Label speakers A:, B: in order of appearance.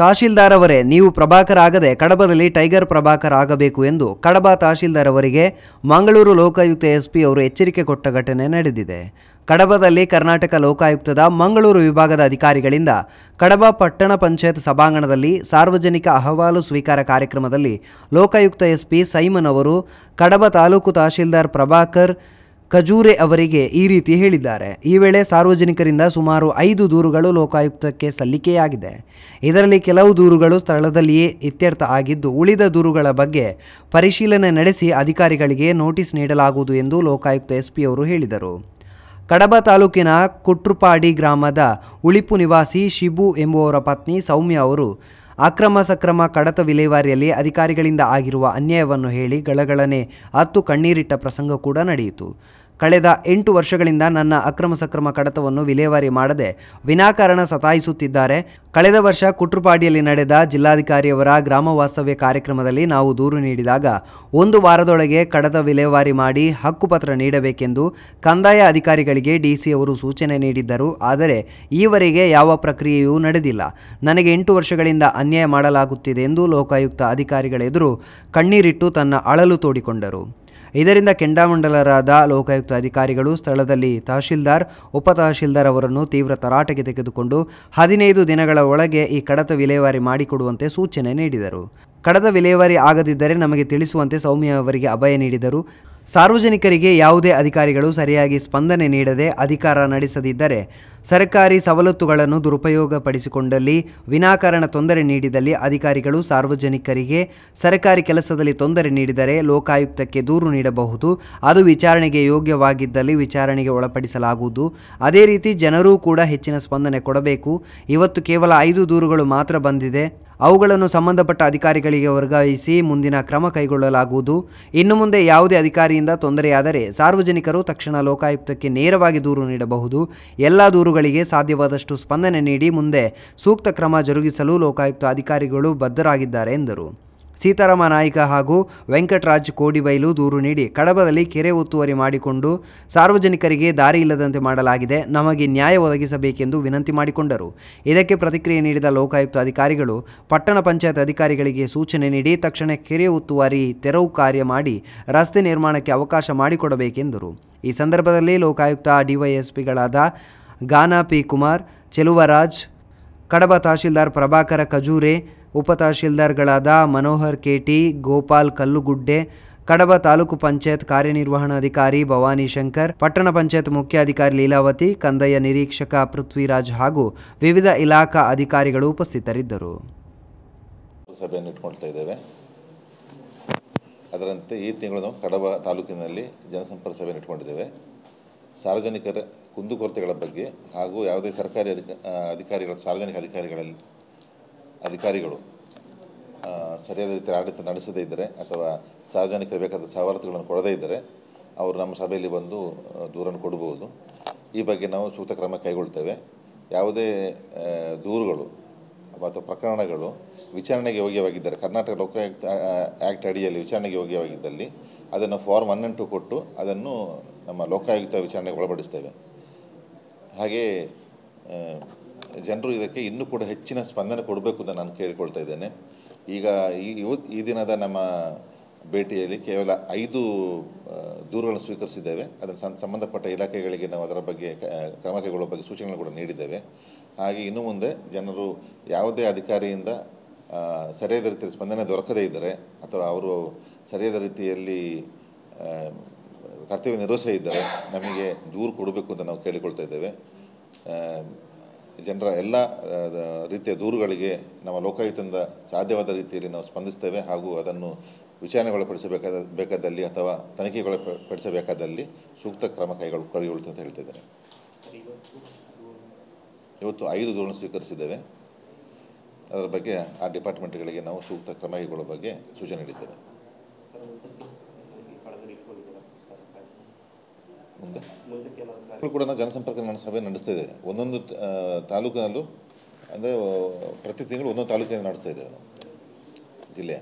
A: ತಹಶೀಲ್ದಾರ್ ಅವರೇ ನೀವು ಪ್ರಭಾಕರ್ ಆಗದೆ ಕಡಬದಲ್ಲಿ ಟೈಗರ್ ಪ್ರಭಾಕರ್ ಆಗಬೇಕು ಎಂದು ಕಡಬ ತಹಶೀಲ್ದಾರ್ ಅವರಿಗೆ ಮಂಗಳೂರು ಲೋಕಾಯುಕ್ತ ಎಸ್ಪಿ ಅವರು ಎಚ್ಚರಿಕೆ ಕೊಟ್ಟ ಘಟನೆ ನಡೆದಿದೆ ಕಡಬದಲ್ಲಿ ಕರ್ನಾಟಕ ಲೋಕಾಯುಕ್ತದ ಮಂಗಳೂರು ವಿಭಾಗದ ಅಧಿಕಾರಿಗಳಿಂದ ಕಡಬ ಪಟ್ಟಣ ಪಂಚಾಯತ್ ಸಭಾಂಗಣದಲ್ಲಿ ಸಾರ್ವಜನಿಕ ಅಹವಾಲು ಸ್ವೀಕಾರ ಕಾರ್ಯಕ್ರಮದಲ್ಲಿ ಲೋಕಾಯುಕ್ತ ಎಸ್ಪಿ ಸೈಮನ್ ಅವರು ಕಡಬ ತಾಲೂಕು ತಹಶೀಲ್ದಾರ್ ಪ್ರಭಾಕರ್ ಖಜೂರೆ ಅವರಿಗೆ ಈ ರೀತಿ ಹೇಳಿದ್ದಾರೆ ಈ ವೇಳೆ ಸಾರ್ವಜನಿಕರಿಂದ ಸುಮಾರು ಐದು ದೂರುಗಳು ಲೋಕಾಯುಕ್ತಕ್ಕೆ ಸಲ್ಲಿಕೆಯಾಗಿದೆ ಇದರಲ್ಲಿ ಕೆಲವು ದೂರುಗಳು ಸ್ಥಳದಲ್ಲಿಯೇ ಇತ್ಯರ್ಥ ಆಗಿದ್ದು ಉಳಿದ ದೂರುಗಳ ಬಗ್ಗೆ ಪರಿಶೀಲನೆ ನಡೆಸಿ ಅಧಿಕಾರಿಗಳಿಗೆ ನೋಟಿಸ್ ನೀಡಲಾಗುವುದು ಎಂದು ಲೋಕಾಯುಕ್ತ ಎಸ್ಪಿಯವರು ಹೇಳಿದರು ಕಡಬ ತಾಲೂಕಿನ ಕುಟ್ರುಪಾಡಿ ಗ್ರಾಮದ ಉಳಿಪು ನಿವಾಸಿ ಶಿಬು ಎಂಬುವರ ಪತ್ನಿ ಸೌಮ್ಯ ಅವರು ಅಕ್ರಮ ಸಕ್ರಮ ಕಡತ ವಿಲೇವಾರಿಯಲ್ಲಿ ಅಧಿಕಾರಿಗಳಿಂದ ಆಗಿರುವ ಅನ್ಯಾಯವನ್ನು ಹೇಳಿ ಗಳಗಳನೆ ಅತ್ತು ಕಣ್ಣೀರಿಟ್ಟ ಪ್ರಸಂಗ ಕೂಡ ನಡೆಯಿತು ಕಳೆದ ಎಂಟು ವರ್ಷಗಳಿಂದ ನನ್ನ ಅಕ್ರಮ ಸಕ್ರಮ ಕಡತವನ್ನು ವಿಲೇವಾರಿ ಮಾಡದೆ ವಿನಾಕಾರಣ ಸತಾಯಿಸುತ್ತಿದ್ದಾರೆ ಕಳೆದ ವರ್ಷ ಕುಟ್ರುಪಾಡಿಯಲ್ಲಿ ನಡೆದ ಜಿಲ್ಲಾಧಿಕಾರಿಯವರ ಗ್ರಾಮ ವಾಸ್ತವ್ಯ ಕಾರ್ಯಕ್ರಮದಲ್ಲಿ ನಾವು ದೂರು ನೀಡಿದಾಗ ಒಂದು ವಾರದೊಳಗೆ ಕಡತ ವಿಲೇವಾರಿ ಮಾಡಿ ಹಕ್ಕುಪತ್ರ ನೀಡಬೇಕೆಂದು ಕಂದಾಯ ಅಧಿಕಾರಿಗಳಿಗೆ ಡಿಸಿ ಅವರು ಸೂಚನೆ ನೀಡಿದ್ದರು ಆದರೆ ಈವರೆಗೆ ಯಾವ ಪ್ರಕ್ರಿಯೆಯೂ ನಡೆದಿಲ್ಲ ನನಗೆ ಎಂಟು ವರ್ಷಗಳಿಂದ ಅನ್ಯಾಯ ಮಾಡಲಾಗುತ್ತಿದೆ ಎಂದು ಲೋಕಾಯುಕ್ತ ಅಧಿಕಾರಿಗಳೆದುರು ಕಣ್ಣೀರಿಟ್ಟು ತನ್ನ ಅಳಲು ತೋಡಿಕೊಂಡರು ಇದರಿಂದ ಕೆಂಡಾಮಂಡಲರಾದ ಲೋಕಾಯುಕ್ತ ಅಧಿಕಾರಿಗಳು ಸ್ಥಳದಲ್ಲಿ ತಹಶೀಲ್ದಾರ್ ಉಪ ತಹಶೀಲ್ದಾರ್ ಅವರನ್ನು ತೀವ್ರ ತರಾಟೆಗೆ ತೆಗೆದುಕೊಂಡು ಹದಿನೈದು ದಿನಗಳ ಒಳಗೆ ಈ ಕಡತ ವಿಲೇವಾರಿ ಮಾಡಿಕೊಡುವಂತೆ ಸೂಚನೆ ನೀಡಿದರು ಕಡತ ವಿಲೇವಾರಿ ಆಗದಿದ್ದರೆ ನಮಗೆ ತಿಳಿಸುವಂತೆ ಸೌಮ್ಯ ಅವರಿಗೆ ಅಭಯ ನೀಡಿದರು ಸಾರ್ವಜನಿಕರಿಗೆ ಯಾವುದೇ ಅಧಿಕಾರಿಗಳು ಸರಿಯಾಗಿ ಸ್ಪಂದನೆ ನೀಡದೆ ಅಧಿಕಾರ ನಡೆಸದಿದ್ದರೆ ಸರ್ಕಾರಿ ಸವಲತ್ತುಗಳನ್ನು ದುರುಪಯೋಗಪಡಿಸಿಕೊಂಡಲ್ಲಿ ವಿನಾಕಾರಣ ತೊಂದರೆ ನೀಡಿದಲ್ಲಿ ಅಧಿಕಾರಿಗಳು ಸಾರ್ವಜನಿಕರಿಗೆ ಸರ್ಕಾರಿ ಕೆಲಸದಲ್ಲಿ ತೊಂದರೆ ನೀಡಿದರೆ ಲೋಕಾಯುಕ್ತಕ್ಕೆ ದೂರು ನೀಡಬಹುದು ಅದು ವಿಚಾರಣೆಗೆ ಯೋಗ್ಯವಾಗಿದ್ದಲ್ಲಿ ವಿಚಾರಣೆಗೆ ಒಳಪಡಿಸಲಾಗುವುದು ಅದೇ ರೀತಿ ಜನರೂ ಕೂಡ ಹೆಚ್ಚಿನ ಸ್ಪಂದನೆ ಕೊಡಬೇಕು ಇವತ್ತು ಕೇವಲ ಐದು ದೂರುಗಳು ಮಾತ್ರ ಬಂದಿದೆ ಅವುಗಳನ್ನು ಸಂಬಂಧಪಟ್ಟ ಅಧಿಕಾರಿಗಳಿಗೆ ವರ್ಗಾಯಿಸಿ ಮುಂದಿನ ಕ್ರಮ ಕೈಗೊಳ್ಳಲಾಗುವುದು ಇನ್ನು ಮುಂದೆ ಯಾವುದೇ ಅಧಿಕಾರಿಯಿಂದ ತೊಂದರೆಯಾದರೆ ಸಾರ್ವಜನಿಕರು ತಕ್ಷಣ ಲೋಕಾಯುಕ್ತಕ್ಕೆ ನೇರವಾಗಿ ದೂರು ನೀಡಬಹುದು ಎಲ್ಲ ದೂರುಗಳಿಗೆ ಸಾಧ್ಯವಾದಷ್ಟು ಸ್ಪಂದನೆ ನೀಡಿ ಮುಂದೆ ಸೂಕ್ತ ಕ್ರಮ ಜರುಗಿಸಲು ಲೋಕಾಯುಕ್ತ ಅಧಿಕಾರಿಗಳು ಬದ್ಧರಾಗಿದ್ದಾರೆ ಎಂದರು ಸೀತಾರಾಮ ನಾಯ್ಕ ಹಾಗೂ ವೆಂಕಟರಾಜ್ ಕೋಡಿಬೈಲು ದೂರು ನೀಡಿ ಕಡಬದಲ್ಲಿ ಕೆರೆ ಒತ್ತುವರಿ ಮಾಡಿಕೊಂಡು ಸಾರ್ವಜನಿಕರಿಗೆ ದಾರಿ ಇಲ್ಲದಂತೆ ಮಾಡಲಾಗಿದೆ ನಮಗೆ ನ್ಯಾಯ ಒದಗಿಸಬೇಕೆಂದು ವಿನಂತಿ ಮಾಡಿಕೊಂಡರು ಇದಕ್ಕೆ ಪ್ರತಿಕ್ರಿಯೆ ನೀಡಿದ ಲೋಕಾಯುಕ್ತ ಅಧಿಕಾರಿಗಳು ಪಟ್ಟಣ ಪಂಚಾಯತ್ ಅಧಿಕಾರಿಗಳಿಗೆ ಸೂಚನೆ ನೀಡಿ ತಕ್ಷಣ ಕೆರೆ ಒತ್ತುವರಿ ತೆರವು ಕಾರ್ಯ ಮಾಡಿ ರಸ್ತೆ ನಿರ್ಮಾಣಕ್ಕೆ ಅವಕಾಶ ಮಾಡಿಕೊಡಬೇಕೆಂದರು ಈ ಸಂದರ್ಭದಲ್ಲಿ ಲೋಕಾಯುಕ್ತ ಡಿವೈಎಸ್ಪಿಗಳಾದ ಗಾನಾ ಪಿ ಕುಮಾರ್ ಚೆಲುವರಾಜ್ ಕಡಬ ತಹಶೀಲ್ದಾರ್ ಪ್ರಭಾಕರ ಖಜೂರೆ ಉಪ ಗಳಾದ ಮನೋಹರ್ ಕೆಟಿ ಗೋಪಾಲ್ ಕಲ್ಲುಗುಡ್ಡೆ ಕಡಬ ತಾಲೂಕು ಪಂಚಾಯತ್ ಕಾರ್ಯನಿರ್ವಹಣಾಧಿಕಾರಿ ಭವಾನಿ ಶಂಕರ್ ಪಟ್ಟಣ ಪಂಚಾಯತ್ ಮುಖ್ಯಾಧಿಕಾರಿ ಲೀಲಾವತಿ ಕಂದಾಯ ನಿರೀಕ್ಷಕ ಪೃಥ್ವಿರಾಜ್ ಹಾಗೂ ವಿವಿಧ ಇಲಾಖಾ ಅಧಿಕಾರಿಗಳು ಉಪಸ್ಥಿತರಿದ್ದರು
B: ಸಭೆಯನ್ನು ಇಟ್ಕೊಳ್ತಾ ಇದ್ದೇವೆ ಅದರಂತೆ ಈ ತಿಂಗಳು ನಾವು ಕಡಬ ತಾಲೂಕಿನಲ್ಲಿ ಜನಸಂಪರ್ಕ ಸಭೆಯನ್ನು ಇಟ್ಕೊಂಡಿದ್ದೇವೆ ಸಾರ್ವಜನಿಕರ ಕುಂದುಕೊರತೆಗಳ ಬಗ್ಗೆ ಹಾಗೂ ಯಾವುದೇ ಸರ್ಕಾರಿ ಅಧಿಕ ಅಧಿಕಾರಿಗಳ ಸಾರ್ವಜನಿಕ ಅಧಿಕಾರಿಗಳಲ್ಲಿ ಅಧಿಕಾರಿಗಳು ಸರಿಯಾದ ರೀತಿಯ ಆಡಳಿತ ನಡೆಸದೇ ಇದ್ದರೆ ಅಥವಾ ಸಾರ್ವಜನಿಕರು ಬೇಕಾದ ಸವಲತ್ತುಗಳನ್ನು ಕೊಡದೇ ಇದ್ದರೆ ಅವರು ನಮ್ಮ ಸಭೆಯಲ್ಲಿ ಬಂದು ದೂರನ್ನು ಕೊಡಬಹುದು ಈ ಬಗ್ಗೆ ನಾವು ಸೂಕ್ತ ಕ್ರಮ ಕೈಗೊಳ್ತೇವೆ ಯಾವುದೇ ದೂರುಗಳು ಅಥವಾ ಪ್ರಕರಣಗಳು ವಿಚಾರಣೆಗೆ ಯೋಗ್ಯವಾಗಿದ್ದರೆ ಕರ್ನಾಟಕ ಲೋಕಾಯುಕ್ತ ಆ್ಯಕ್ಟ್ ಅಡಿಯಲ್ಲಿ ವಿಚಾರಣೆಗೆ ಯೋಗ್ಯವಾಗಿದ್ದಲ್ಲಿ ಅದನ್ನು ಫಾರ್ಮ್ ಒನ್ ಟು ಕೊಟ್ಟು ಅದನ್ನು ನಮ್ಮ ಲೋಕಾಯುಕ್ತ ವಿಚಾರಣೆಗೆ ಒಳಪಡಿಸ್ತೇವೆ ಹಾಗೆಯೇ ಜನರು ಇದಕ್ಕೆ ಇನ್ನೂ ಕೂಡ ಹೆಚ್ಚಿನ ಸ್ಪಂದನೆ ಕೊಡಬೇಕು ಅಂತ ನಾನು ಕೇಳಿಕೊಳ್ತಾ ಇದ್ದೇನೆ ಈಗ ಈ ಈ ದಿನದ ನಮ್ಮ ಭೇಟಿಯಲ್ಲಿ ಕೇವಲ ಐದು ದೂರುಗಳನ್ನು ಸ್ವೀಕರಿಸಿದ್ದೇವೆ ಅದರ ಸಂಬಂಧಪಟ್ಟ ಇಲಾಖೆಗಳಿಗೆ ನಾವು ಅದರ ಬಗ್ಗೆ ಕ್ರಮ ಕೈಗೊಳ್ಳುವ ಬಗ್ಗೆ ಸೂಚನೆಗಳು ಕೂಡ ನೀಡಿದ್ದೇವೆ ಹಾಗೆ ಇನ್ನು ಮುಂದೆ ಜನರು ಯಾವುದೇ ಅಧಿಕಾರಿಯಿಂದ ಸರಿಯಾದ ರೀತಿಯಲ್ಲಿ ಸ್ಪಂದನೆ ದೊರಕದೇ ಇದ್ದರೆ ಅಥವಾ ಅವರು ಸರಿಯಾದ ರೀತಿಯಲ್ಲಿ ಕರ್ತವ್ಯ ನಿರ್ವಹಿಸದಿದ್ದರೆ ನಮಗೆ ದೂರು ಕೊಡಬೇಕು ಅಂತ ನಾವು ಕೇಳಿಕೊಳ್ತಾ ಇದ್ದೇವೆ ಜನರ ಎಲ್ಲ ರೀತಿಯ ದೂರುಗಳಿಗೆ ನಮ್ಮ ಲೋಕಾಯುಕ್ತದಿಂದ ಸಾಧ್ಯವಾದ ರೀತಿಯಲ್ಲಿ ನಾವು ಸ್ಪಂದಿಸ್ತೇವೆ ಹಾಗೂ ಅದನ್ನು ವಿಚಾರಣೆಗೊಳಪಡಿಸಬೇಕಾದ ಬೇಕಾದಲ್ಲಿ ಅಥವಾ ತನಿಖೆಗೊಳಪಡಿಸಬೇಕಾದಲ್ಲಿ ಸೂಕ್ತ ಕ್ರಮ ಕೈಗಳು ಕೈಗೊಳ್ಳುತ್ತೆ ಅಂತ ಹೇಳ್ತಿದ್ದಾರೆ ಇವತ್ತು ಐದು ದೂರನ್ನು ಸ್ವೀಕರಿಸಿದ್ದೇವೆ ಅದರ ಬಗ್ಗೆ ಆ ಡಿಪಾರ್ಟ್ಮೆಂಟ್ಗಳಿಗೆ ನಾವು ಸೂಕ್ತ ಕ್ರಮ ಕೈಗೊಳ್ಳುವ ಬಗ್ಗೆ ಸೂಚನೆ ನೀಡಿದ್ದೇವೆ ಮುಂದೆ ಕೂಡ ನಾವು ಜನಸಂಪರ್ಕ ಸಭೆ ನಡೆಸ್ತಾ ಇದೆ ಒಂದೊಂದು ತಾಲೂಕಿನಲ್ಲೂ ಅಂದರೆ ಪ್ರತಿ ತಿಂಗಳು ಒಂದೊಂದು
A: ತಾಲೂಕಿನಲ್ಲಿ ನಡೆಸ್ತಾ ಇದ್ದೇವೆ ಜಿಲ್ಲೆಯ